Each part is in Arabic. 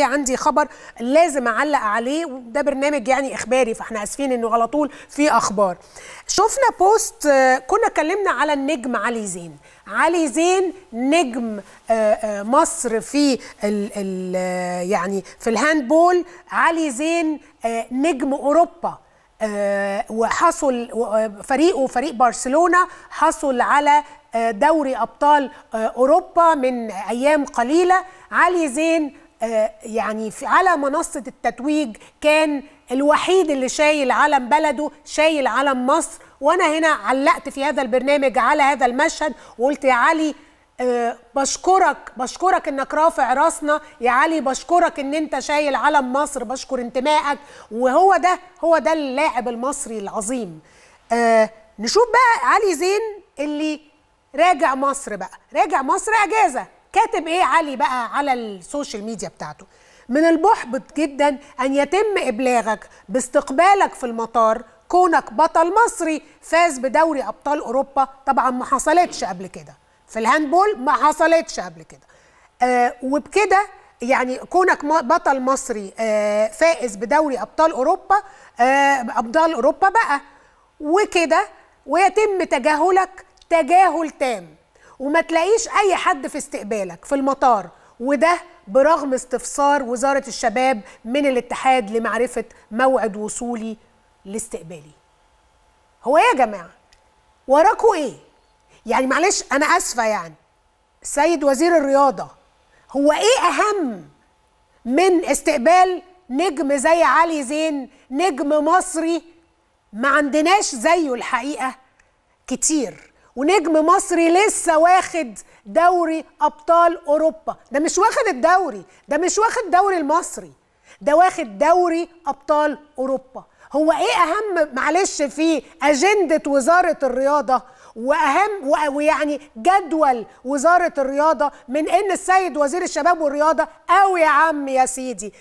في ايه، عندي خبر لازم اعلق عليه وده برنامج يعني اخباري فاحنا اسفين انه على طول في اخبار شفنا بوست آه، كنا اتكلمنا على النجم علي زين علي زين نجم آه، آه، مصر في الـ الـ يعني في الهاندبول علي زين نجم اوروبا وحصل فريقه فريق برشلونه حصل على دوري ابطال اوروبا من ايام قليله علي زين آه، يعني في على منصه التتويج كان الوحيد اللي شايل علم بلده شايل علم مصر وانا هنا علقت في هذا البرنامج على هذا المشهد وقلت يا علي آه، بشكرك بشكرك انك رافع راسنا يا علي بشكرك ان انت شايل علم مصر بشكر انتمائك وهو ده هو ده اللاعب المصري العظيم آه، نشوف بقى علي زين اللي راجع مصر بقى راجع مصر اجازه كاتب ايه علي بقى على السوشيال ميديا بتاعته من المحبط جدا ان يتم ابلاغك باستقبالك في المطار كونك بطل مصري فاز بدوري ابطال اوروبا طبعا ما حصلتش قبل كده في الهاندبول ما حصلتش قبل كده آه وبكده يعني كونك بطل مصري آه فائز بدوري ابطال اوروبا آه ابطال اوروبا بقى وكده ويتم تجاهلك تجاهل تام وما تلاقيش اي حد في استقبالك في المطار وده برغم استفسار وزاره الشباب من الاتحاد لمعرفه موعد وصولي لاستقبالي هو ايه يا جماعه وراكوا ايه يعني معلش انا اسفه يعني سيد وزير الرياضه هو ايه اهم من استقبال نجم زي علي زين نجم مصري ما عندناش زيه الحقيقه كتير ونجم مصري لسه واخد دوري ابطال اوروبا ده مش واخد الدوري ده مش واخد دوري المصري ده واخد دوري ابطال اوروبا هو ايه اهم معلش في اجنده وزاره الرياضه واهم ويعني جدول وزاره الرياضه من ان السيد وزير الشباب والرياضه او يا عم يا سيدي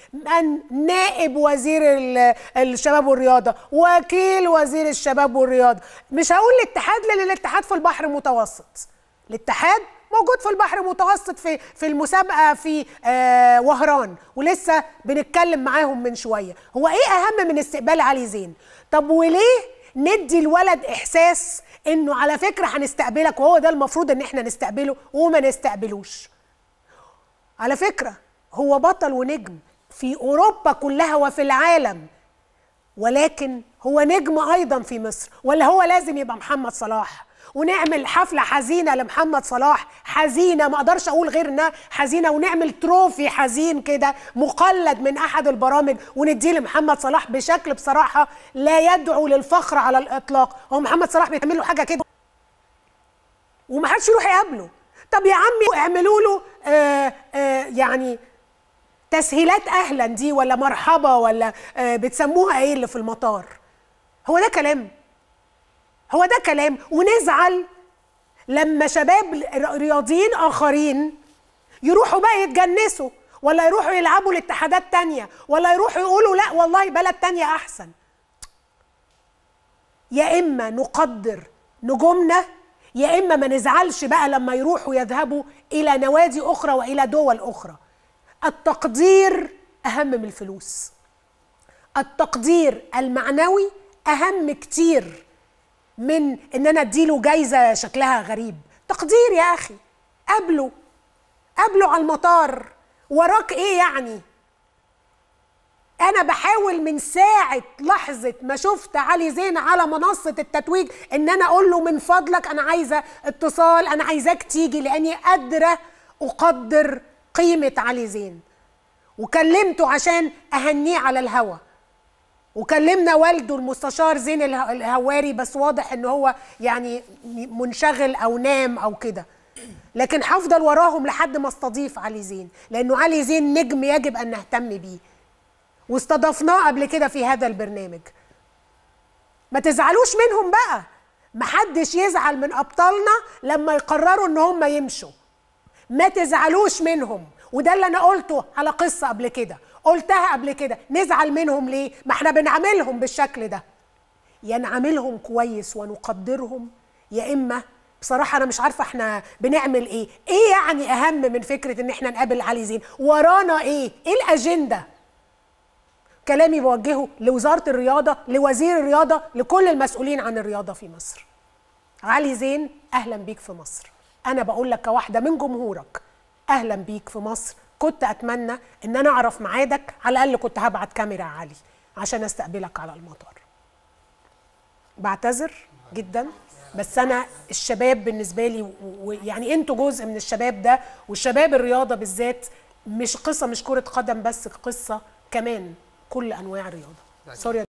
نائب وزير الشباب والرياضه وكيل وزير الشباب والرياضه مش هقول الاتحاد لان الاتحاد في البحر المتوسط الاتحاد موجود في البحر المتوسط في في المسابقه في آه وهران ولسه بنتكلم معاهم من شويه هو ايه اهم من استقبال علي زين طب وليه ندي الولد احساس انه على فكره هنستقبلك وهو ده المفروض ان احنا نستقبله وما نستقبلوش على فكره هو بطل ونجم في اوروبا كلها وفي العالم ولكن هو نجم ايضا في مصر ولا هو لازم يبقى محمد صلاح ونعمل حفله حزينه لمحمد صلاح حزينه ما اقدرش اقول غير انها حزينه ونعمل تروفي حزين كده مقلد من احد البرامج ونديه لمحمد صلاح بشكل بصراحه لا يدعو للفخر على الاطلاق هو محمد صلاح بيتعمل له حاجه كده ومحدش يروح يقابله طب يا عمي اعملوا له آآ آه، آآ آه، يعني تسهيلات اهلا دي ولا مرحبا ولا آه، بتسموها ايه اللي في المطار هو ده كلام هو ده كلام ونزعل لما شباب رياضيين اخرين يروحوا بقى يتجنسوا ولا يروحوا يلعبوا لاتحادات تانية ولا يروحوا يقولوا لا والله بلد تانية احسن يا اما نقدر نجومنا يا اما ما نزعلش بقى لما يروحوا يذهبوا الى نوادي اخرى والى دول اخرى التقدير اهم من الفلوس التقدير المعنوي اهم كتير من ان انا اديله جايزه شكلها غريب تقدير يا اخي قابله قابله على المطار وراك ايه يعني انا بحاول من ساعه لحظه ما شفت علي زين على منصه التتويج ان انا اقول له من فضلك انا عايزه اتصال انا عايزاك تيجي لاني قادره اقدر قيمه علي زين وكلمته عشان اهنيه على الهوا وكلمنا والده المستشار زين الهواري بس واضح ان هو يعني منشغل او نام او كده لكن هفضل وراهم لحد ما استضيف علي زين لانه علي زين نجم يجب ان نهتم بيه واستضفناه قبل كده في هذا البرنامج ما تزعلوش منهم بقى محدش يزعل من ابطالنا لما يقرروا ان هم يمشوا ما تزعلوش منهم وده اللي انا قلته على قصه قبل كده قلتها قبل كده نزعل منهم ليه ما احنا بنعاملهم بالشكل ده يا نعاملهم كويس ونقدرهم يا اما بصراحه انا مش عارفه احنا بنعمل ايه ايه يعني اهم من فكره ان احنا نقابل علي زين ورانا ايه ايه الاجنده كلامي بوجهه لوزاره الرياضه لوزير الرياضه لكل المسؤولين عن الرياضه في مصر علي زين اهلا بيك في مصر انا بقول لك كواحده من جمهورك اهلا بيك في مصر كنت اتمنى ان انا اعرف ميعادك على الاقل كنت هبعت كاميرا علي عشان استقبلك على المطار بعتذر جدا بس انا الشباب بالنسبه لي ويعني انتوا جزء من الشباب ده والشباب الرياضه بالذات مش قصه مش كره قدم بس قصه كمان كل انواع الرياضه سوري